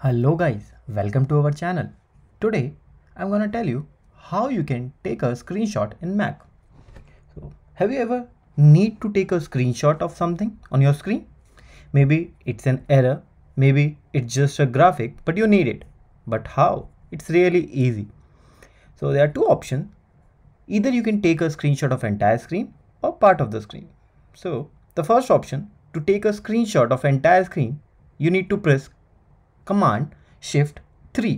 Hello guys, welcome to our channel. Today I'm gonna tell you how you can take a screenshot in Mac. So have you ever need to take a screenshot of something on your screen? Maybe it's an error, maybe it's just a graphic, but you need it. But how? It's really easy. So there are two options. Either you can take a screenshot of entire screen or part of the screen. So the first option to take a screenshot of entire screen, you need to press command shift 3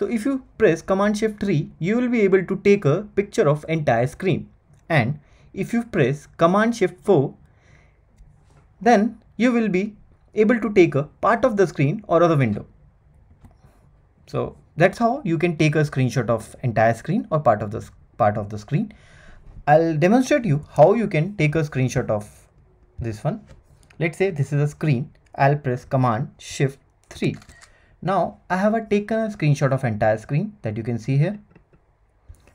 so if you press command shift 3 you will be able to take a picture of entire screen and if you press command shift 4 then you will be able to take a part of the screen or other window so that's how you can take a screenshot of entire screen or part of the part of the screen i'll demonstrate you how you can take a screenshot of this one let's say this is a screen i'll press command shift 3. Now I have taken a screenshot of entire screen that you can see here.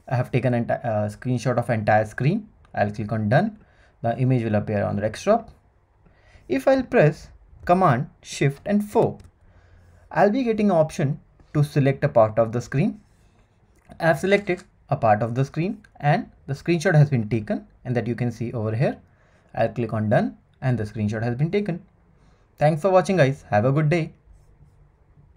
I have taken a uh, screenshot of entire screen. I'll click on done. The image will appear on the desktop. If I'll press command shift and 4, I'll be getting option to select a part of the screen. I have selected a part of the screen and the screenshot has been taken and that you can see over here. I'll click on done and the screenshot has been taken. Thanks for watching guys. Have a good day.